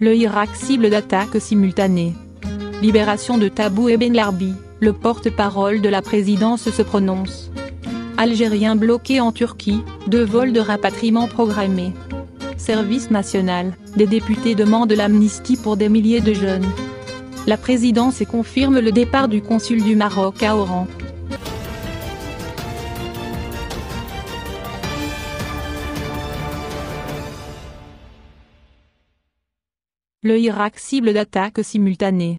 Le Irak cible d'attaques simultanées. Libération de Tabou et Ben Larbi, le porte-parole de la présidence se prononce. Algériens bloqués en Turquie, deux vols de rapatriement programmés. Service national, des députés demandent l'amnistie pour des milliers de jeunes. La présidence confirme le départ du consul du Maroc à Oran. Le Irak cible d'attaques simultanées.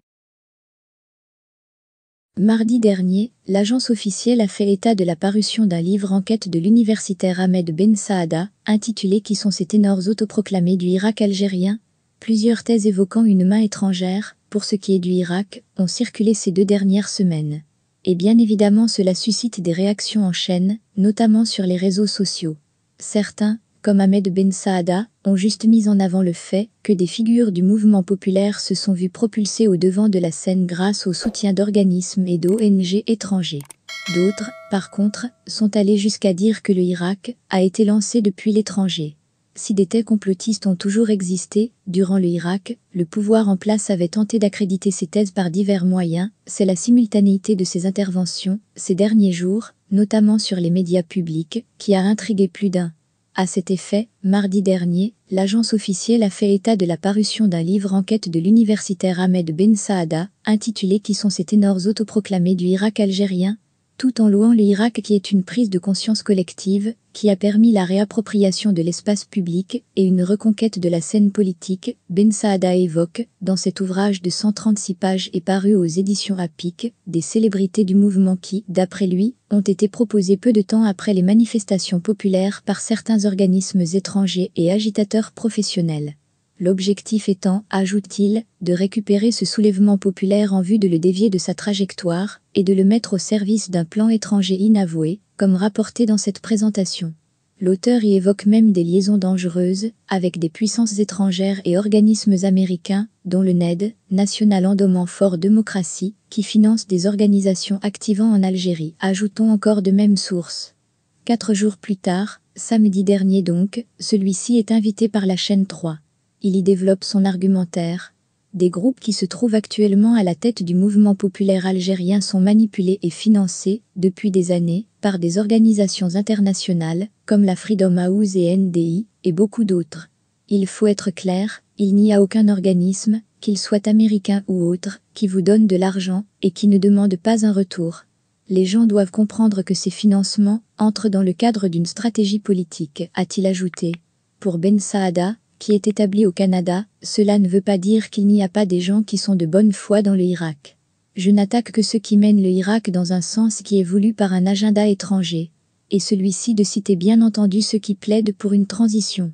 Mardi dernier, l'agence officielle a fait état de la parution d'un livre enquête de l'universitaire Ahmed Ben Saada, intitulé Qui sont ces ténors autoproclamés du Irak algérien Plusieurs thèses évoquant une main étrangère, pour ce qui est du Irak, ont circulé ces deux dernières semaines. Et bien évidemment cela suscite des réactions en chaîne, notamment sur les réseaux sociaux. Certains, comme Ahmed Ben Saada, ont juste mis en avant le fait que des figures du mouvement populaire se sont vues propulsées au devant de la scène grâce au soutien d'organismes et d'ONG étrangers. D'autres, par contre, sont allés jusqu'à dire que le Irak a été lancé depuis l'étranger. Si des thèses complotistes ont toujours existé, durant le Irak, le pouvoir en place avait tenté d'accréditer ces thèses par divers moyens, c'est la simultanéité de ces interventions, ces derniers jours, notamment sur les médias publics, qui a intrigué plus d'un. À cet effet, mardi dernier, l'agence officielle a fait état de la parution d'un livre enquête de l'universitaire Ahmed Ben Saada, intitulé Qui sont ces ténors autoproclamés du Irak algérien tout en louant l'Irak qui est une prise de conscience collective, qui a permis la réappropriation de l'espace public et une reconquête de la scène politique, Ben Saada évoque, dans cet ouvrage de 136 pages et paru aux éditions Apic, des célébrités du mouvement qui, d'après lui, ont été proposées peu de temps après les manifestations populaires par certains organismes étrangers et agitateurs professionnels l'objectif étant, ajoute-t-il, de récupérer ce soulèvement populaire en vue de le dévier de sa trajectoire et de le mettre au service d'un plan étranger inavoué, comme rapporté dans cette présentation. L'auteur y évoque même des liaisons dangereuses avec des puissances étrangères et organismes américains, dont le NED, National Endowment for Democracy, qui finance des organisations activant en Algérie. Ajoutons encore de même source. Quatre jours plus tard, samedi dernier donc, celui-ci est invité par la chaîne 3. Il y développe son argumentaire. Des groupes qui se trouvent actuellement à la tête du mouvement populaire algérien sont manipulés et financés, depuis des années, par des organisations internationales, comme la Freedom House et NDI, et beaucoup d'autres. Il faut être clair, il n'y a aucun organisme, qu'il soit américain ou autre, qui vous donne de l'argent et qui ne demande pas un retour. Les gens doivent comprendre que ces financements entrent dans le cadre d'une stratégie politique, a-t-il ajouté. Pour Ben Saada, qui est établi au Canada, cela ne veut pas dire qu'il n'y a pas des gens qui sont de bonne foi dans le Irak. Je n'attaque que ceux qui mènent le Irak dans un sens qui est voulu par un agenda étranger, et celui-ci de citer bien entendu ceux qui plaident pour une transition.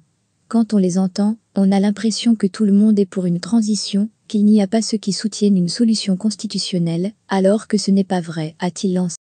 Quand on les entend, on a l'impression que tout le monde est pour une transition, qu'il n'y a pas ceux qui soutiennent une solution constitutionnelle, alors que ce n'est pas vrai, a-t-il lancé.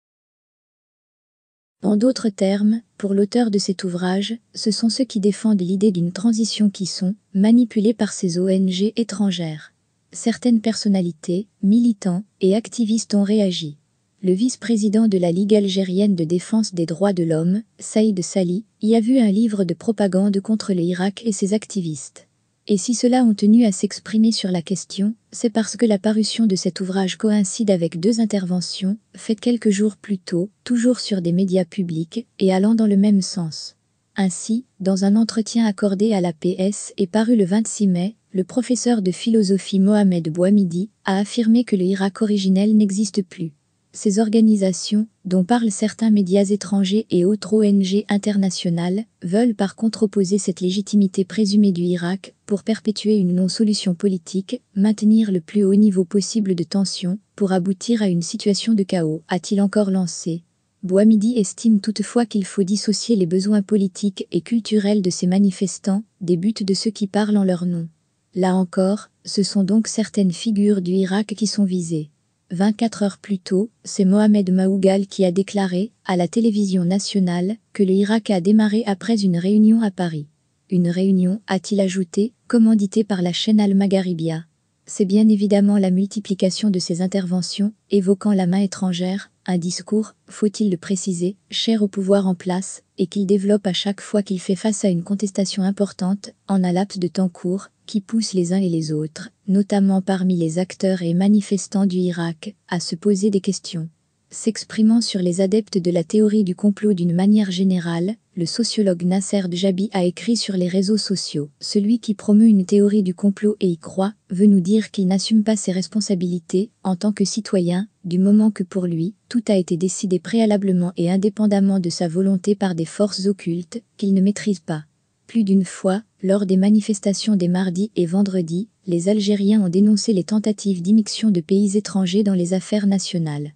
En d'autres termes, pour l'auteur de cet ouvrage, ce sont ceux qui défendent l'idée d'une transition qui sont manipulés par ces ONG étrangères. Certaines personnalités, militants et activistes ont réagi. Le vice-président de la Ligue algérienne de défense des droits de l'homme, Saïd Salih, y a vu un livre de propagande contre l'Irak et ses activistes. Et si cela ont tenu à s'exprimer sur la question, c'est parce que la parution de cet ouvrage coïncide avec deux interventions, faites quelques jours plus tôt, toujours sur des médias publics, et allant dans le même sens. Ainsi, dans un entretien accordé à la PS et paru le 26 mai, le professeur de philosophie Mohamed Bouamidi a affirmé que le Irak originel n'existe plus. Ces organisations, dont parlent certains médias étrangers et autres ONG internationales, veulent par contre opposer cette légitimité présumée du Irak pour perpétuer une non-solution politique, maintenir le plus haut niveau possible de tension, pour aboutir à une situation de chaos, a-t-il encore lancé. Bouamidi estime toutefois qu'il faut dissocier les besoins politiques et culturels de ces manifestants des buts de ceux qui parlent en leur nom. Là encore, ce sont donc certaines figures du Irak qui sont visées. 24 heures plus tôt, c'est Mohamed Maougal qui a déclaré, à la télévision nationale, que le Irak a démarré après une réunion à Paris. Une réunion, a-t-il ajouté, commanditée par la chaîne Al-Magharibia c'est bien évidemment la multiplication de ces interventions, évoquant la main étrangère, un discours, faut-il le préciser, cher au pouvoir en place, et qu'il développe à chaque fois qu'il fait face à une contestation importante, en un laps de temps court, qui pousse les uns et les autres, notamment parmi les acteurs et manifestants du Irak, à se poser des questions. S'exprimant sur les adeptes de la théorie du complot d'une manière générale, le sociologue Nasser Djabi a écrit sur les réseaux sociaux Celui qui promeut une théorie du complot et y croit veut nous dire qu'il n'assume pas ses responsabilités en tant que citoyen, du moment que pour lui, tout a été décidé préalablement et indépendamment de sa volonté par des forces occultes qu'il ne maîtrise pas. Plus d'une fois, lors des manifestations des mardis et vendredis, les Algériens ont dénoncé les tentatives d'immixtion de pays étrangers dans les affaires nationales.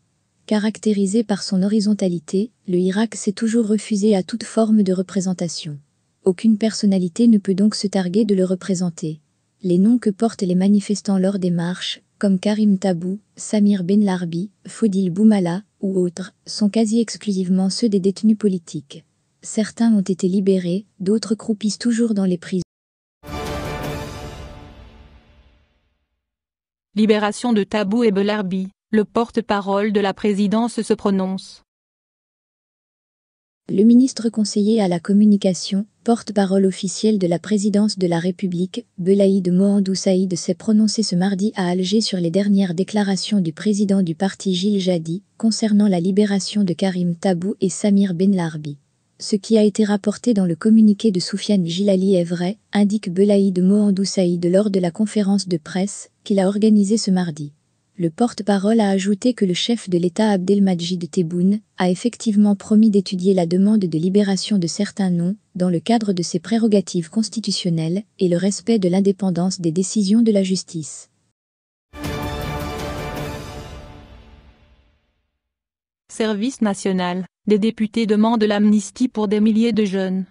Caractérisé par son horizontalité, le Irak s'est toujours refusé à toute forme de représentation. Aucune personnalité ne peut donc se targuer de le représenter. Les noms que portent les manifestants lors des marches, comme Karim Tabou, Samir Ben Larbi, Fodil Boumala ou autres, sont quasi exclusivement ceux des détenus politiques. Certains ont été libérés, d'autres croupissent toujours dans les prisons. Libération de Tabou et Belarbi. Le porte-parole de la présidence se prononce. Le ministre conseiller à la communication, porte-parole officielle de la présidence de la République, Belaïd Mohandou Saïd s'est prononcé ce mardi à Alger sur les dernières déclarations du président du parti Gilles Jadi concernant la libération de Karim Tabou et Samir Ben Larbi. Ce qui a été rapporté dans le communiqué de Soufiane Gilali est vrai, indique Belaïd Mohandou Saïd lors de la conférence de presse qu'il a organisée ce mardi. Le porte-parole a ajouté que le chef de l'État Abdelmajid Tebboune a effectivement promis d'étudier la demande de libération de certains noms dans le cadre de ses prérogatives constitutionnelles et le respect de l'indépendance des décisions de la justice. Service national, des députés demandent l'amnistie pour des milliers de jeunes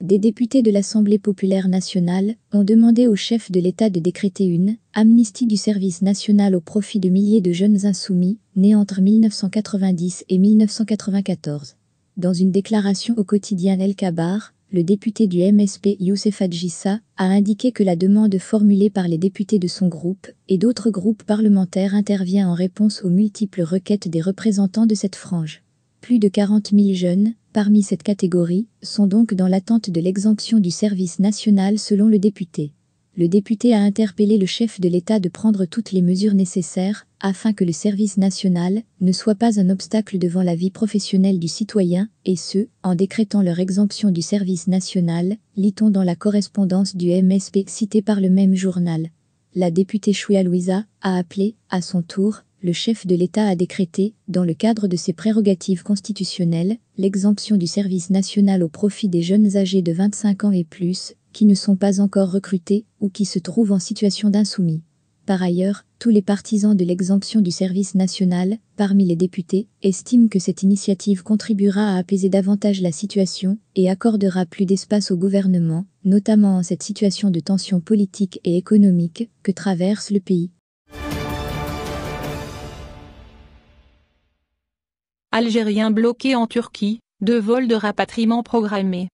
des députés de l'Assemblée populaire nationale ont demandé au chef de l'État de décréter une amnistie du service national au profit de milliers de jeunes insoumis nés entre 1990 et 1994. Dans une déclaration au quotidien El Kabar, le député du MSP Youssef Adjissa a indiqué que la demande formulée par les députés de son groupe et d'autres groupes parlementaires intervient en réponse aux multiples requêtes des représentants de cette frange. Plus de 40 000 jeunes, parmi cette catégorie, sont donc dans l'attente de l'exemption du service national selon le député. Le député a interpellé le chef de l'État de prendre toutes les mesures nécessaires afin que le service national ne soit pas un obstacle devant la vie professionnelle du citoyen, et ce, en décrétant leur exemption du service national, lit-on dans la correspondance du MSP citée par le même journal. La députée Chouia Louisa a appelé, à son tour, le chef de l'État a décrété, dans le cadre de ses prérogatives constitutionnelles, l'exemption du service national au profit des jeunes âgés de 25 ans et plus, qui ne sont pas encore recrutés ou qui se trouvent en situation d'insoumis. Par ailleurs, tous les partisans de l'exemption du service national, parmi les députés, estiment que cette initiative contribuera à apaiser davantage la situation et accordera plus d'espace au gouvernement, notamment en cette situation de tension politique et économique que traverse le pays. Algériens bloqués en Turquie, deux vols de rapatriement programmés.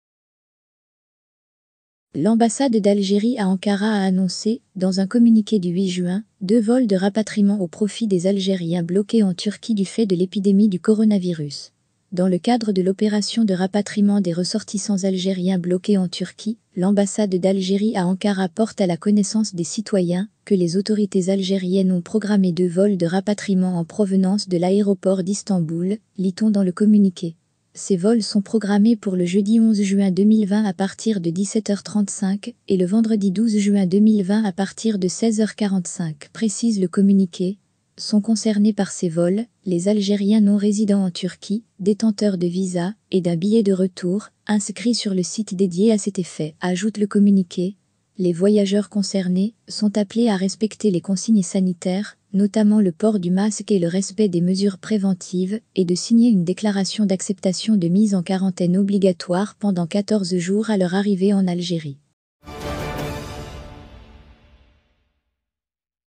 L'ambassade d'Algérie à Ankara a annoncé, dans un communiqué du 8 juin, deux vols de rapatriement au profit des Algériens bloqués en Turquie du fait de l'épidémie du coronavirus. Dans le cadre de l'opération de rapatriement des ressortissants algériens bloqués en Turquie, l'ambassade d'Algérie à Ankara porte à la connaissance des citoyens que les autorités algériennes ont programmé deux vols de rapatriement en provenance de l'aéroport d'Istanbul, lit-on dans le communiqué. Ces vols sont programmés pour le jeudi 11 juin 2020 à partir de 17h35 et le vendredi 12 juin 2020 à partir de 16h45, précise le communiqué, sont concernés par ces vols les Algériens non résidents en Turquie, détenteurs de visa et d'un billet de retour, inscrits sur le site dédié à cet effet, ajoute le communiqué. Les voyageurs concernés sont appelés à respecter les consignes sanitaires, notamment le port du masque et le respect des mesures préventives, et de signer une déclaration d'acceptation de mise en quarantaine obligatoire pendant 14 jours à leur arrivée en Algérie.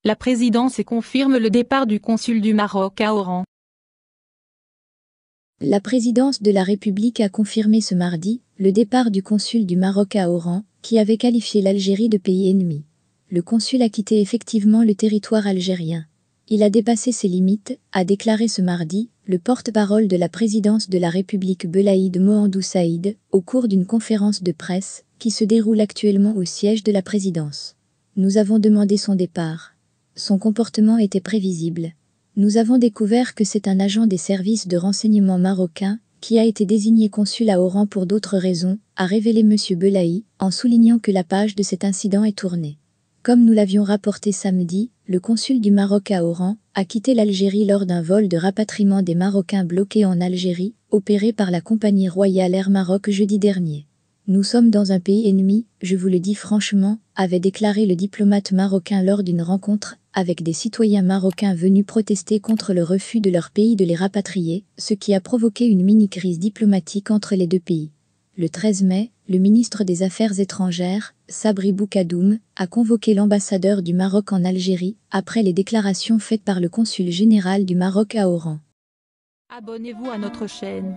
la présidence et confirme le départ du consul du Maroc à Oran. La présidence de la République a confirmé ce mardi le départ du consul du Maroc à Oran, qui avait qualifié l'Algérie de pays ennemi. Le consul a quitté effectivement le territoire algérien. Il a dépassé ses limites, a déclaré ce mardi le porte-parole de la présidence de la République Belaïd Mohandou Saïd au cours d'une conférence de presse qui se déroule actuellement au siège de la présidence. Nous avons demandé son départ. Son comportement était prévisible. Nous avons découvert que c'est un agent des services de renseignement marocains qui a été désigné consul à Oran pour d'autres raisons, a révélé M. Belaï, en soulignant que la page de cet incident est tournée. Comme nous l'avions rapporté samedi, le consul du Maroc à Oran a quitté l'Algérie lors d'un vol de rapatriement des Marocains bloqués en Algérie, opéré par la compagnie royale Air Maroc jeudi dernier. Nous sommes dans un pays ennemi, je vous le dis franchement, avait déclaré le diplomate marocain lors d'une rencontre avec des citoyens marocains venus protester contre le refus de leur pays de les rapatrier, ce qui a provoqué une mini-crise diplomatique entre les deux pays. Le 13 mai, le ministre des Affaires étrangères, Sabri Boukadoum, a convoqué l'ambassadeur du Maroc en Algérie après les déclarations faites par le consul général du Maroc à Oran. Abonnez-vous à notre chaîne.